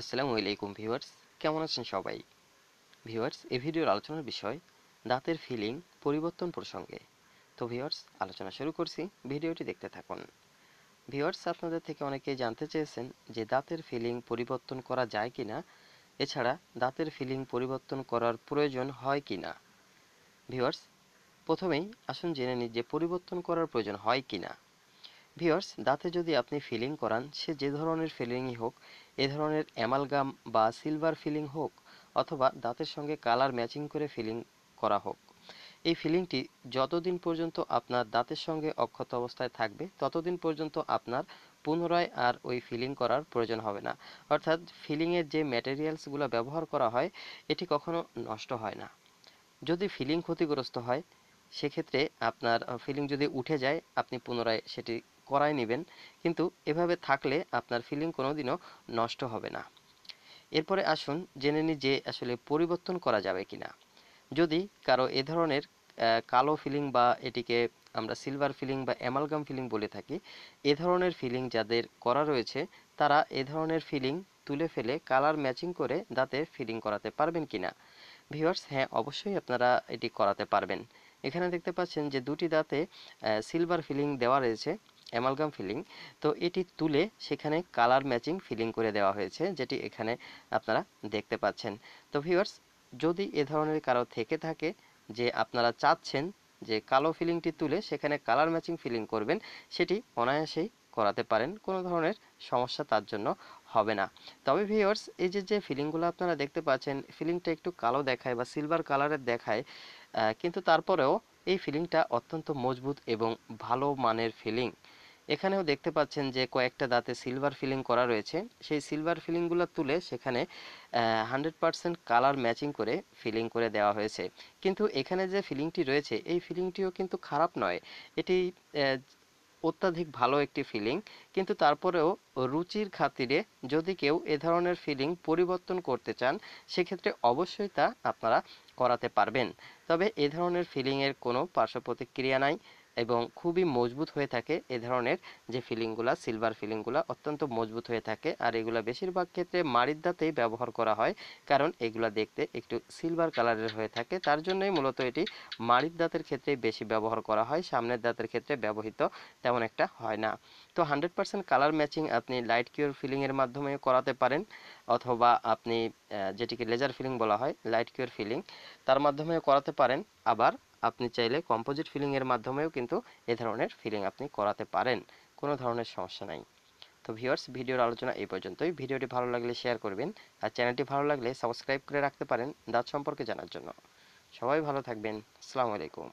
আসসালামু আলাইকুম ভিউয়ার্স কেমন আছেন সবাই ভিউয়ার্স এই ভিডিওর আলোচনার বিষয় দাঁতের ফিলিং পরিবর্তন প্রসঙ্গে তো ভিউয়ার্স আলোচনা শুরু করছি ভিডিওটি দেখতে থাকুন ভিউয়ার্স আপনাদের থেকে অনেকেই জানতে চেয়েছেন যে দাঁতের ফিলিং পরিবর্তন করা যায় কি না এছাড়া দাঁতের ফিলিং পরিবর্তন করার প্রয়োজন হয় কি না ভিউয়ার্স প্রথমেই আসুন জেনে নিই যে পরিবর্তন করার প্রয়োজন হয় কি না ভিওর্স দাঁতে যদি আপনি ফিলিং করান সে যে ধরনের ফিলিংই হোক এ ধরনের অ্যামালগাম বা সিলভার ফিলিং হোক অথবা দাঁতের সঙ্গে কালার ম্যাচিং করে ফিলিং করা হোক এই ফিলিংটি যতদিন পর্যন্ত আপনার দাঁতের সঙ্গে অক্ষত অবস্থায় থাকবে ততদিন পর্যন্ত আপনার পুনরায় আর ওই ফিলিং করার প্রয়োজন হবে না অর্থাৎ ফিলিংয়ের যে ম্যাটেরিয়ালসগুলো ব্যবহার করা হয় এটি কখনো নষ্ট হয় না যদি ফিলিং ক্ষতিগ্রস্ত হয় সেক্ষেত্রে আপনার ফিলিং যদি উঠে যায় আপনি পুনরায় সেটি করাই নেবেন কিন্তু এভাবে থাকলে আপনার ফিলিং কোনোদিনও নষ্ট হবে না এরপরে আসুন জেনে নিই যে আসলে পরিবর্তন করা যাবে কি না যদি কারো এ ধরনের কালো ফিলিং বা এটিকে আমরা সিলভার ফিলিং বা অ্যামালগাম ফিলিং বলে থাকি এ ধরনের ফিলিং যাদের করা রয়েছে তারা এ ধরনের ফিলিং তুলে ফেলে কালার ম্যাচিং করে দাঁতে ফিলিং করাতে পারবেন কি না ভিউয়ার্স হ্যাঁ অবশ্যই আপনারা এটি করাতে পারবেন এখানে দেখতে পাচ্ছেন যে দুটি দাঁতে সিলভার ফিলিং দেওয়া রয়েছে অ্যামালগাম ফিলিং তো এটি তুলে সেখানে কালার ম্যাচিং ফিলিং করে দেওয়া হয়েছে যেটি এখানে আপনারা দেখতে পাচ্ছেন তো ভিউয়ার্স যদি এ ধরনের কারো থেকে থাকে যে আপনারা চাচ্ছেন যে কালো ফিলিংটি তুলে সেখানে কালার ম্যাচিং ফিলিং করবেন সেটি অনায়াসেই করাতে পারেন কোনো ধরনের সমস্যা তার জন্য হবে না তবে ভিওর্স এই যে যে ফিলিংগুলো আপনারা দেখতে পাচ্ছেন ফিলিংটা একটু কালো দেখায় বা সিলভার কালারের দেখায় কিন্তু তারপরেও এই ফিলিংটা অত্যন্ত মজবুত এবং ভালো মানের ফিলিং এখানেও দেখতে পাচ্ছেন যে কয়েকটা দাঁতে সিলভার ফিলিং করা রয়েছে সেই সিলভার ফিলিংগুলো তুলে সেখানে হান্ড্রেড পারসেন্ট কালার ম্যাচিং করে ফিলিং করে দেওয়া হয়েছে কিন্তু এখানে যে ফিলিংটি রয়েছে এই ফিলিংটিও কিন্তু খারাপ নয় এটি অত্যাধিক ভালো একটি ফিলিং কিন্তু তারপরেও রুচির খাতিরে যদি কেউ এ ধরনের ফিলিং পরিবর্তন করতে চান সেক্ষেত্রে অবশ্যই তা আপনারা করাতে পারবেন তবে এ ধরনের ফিলিংয়ের কোনো পার্শ্ব প্রতিক্রিয়া নাই এবং খুবই মজবুত হয়ে থাকে এ ধরনের যে ফিলিংগুলা সিলভার ফিলিংগুলা অত্যন্ত মজবুত হয়ে থাকে আর এগুলা বেশিরভাগ ক্ষেত্রে মারিদ্দাতেই ব্যবহার করা হয় কারণ এগুলা দেখতে একটু সিলভার কালারের হয়ে থাকে তার জন্যই মূলত এটি মারিদ দাঁতের ক্ষেত্রে বেশি ব্যবহার করা হয় সামনের দাঁতের ক্ষেত্রে ব্যবহৃত তেমন একটা হয় না তো হান্ড্রেড পার্সেন্ট কালার ম্যাচিং আপনি লাইট কিওর ফিলিংয়ের মাধ্যমে করাতে পারেন অথবা আপনি যেটিকে লেজার ফিলিং বলা হয় লাইট কিওর ফিলিং তার মাধ্যমে করাতে পারেন আবার আপনি চাইলে কম্পোজিট ফিলিংয়ের মাধ্যমেও কিন্তু এ ধরনের ফিলিং আপনি করাতে পারেন কোনো ধরনের সমস্যা নাই তো ভিউয়ার্স ভিডিওর আলোচনা এই পর্যন্তই ভিডিওটি ভালো লাগলে শেয়ার করবেন আর চ্যানেলটি ভালো লাগলে সাবস্ক্রাইব করে রাখতে পারেন দাঁত সম্পর্কে জানার জন্য সবাই ভালো থাকবেন আসসালামু আলাইকুম